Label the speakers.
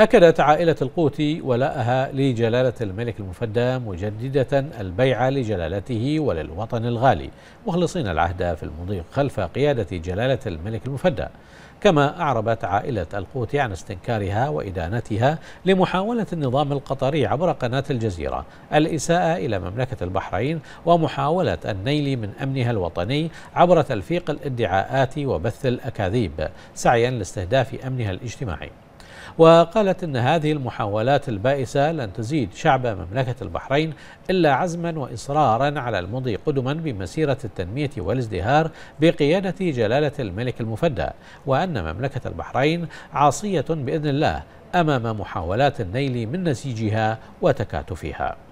Speaker 1: أكدت عائلة القوتي ولاءها لجلالة الملك المفدى مجددة البيعة لجلالته وللوطن الغالي مخلصين العهد في المضي خلف قيادة جلالة الملك المفدى كما أعربت عائلة القوتي عن استنكارها وإدانتها لمحاولة النظام القطري عبر قناة الجزيرة الإساءة إلى مملكة البحرين ومحاولة النيل من أمنها الوطني عبر تلفيق الادعاءات وبث الأكاذيب سعيا لاستهداف أمنها الاجتماعي وقالت أن هذه المحاولات البائسة لن تزيد شعب مملكة البحرين إلا عزما وإصرارا على المضي قدما بمسيرة التنمية والازدهار بقيادة جلالة الملك المفدى وأن مملكة البحرين عاصية بإذن الله أمام محاولات النيل من نسيجها وتكاتفها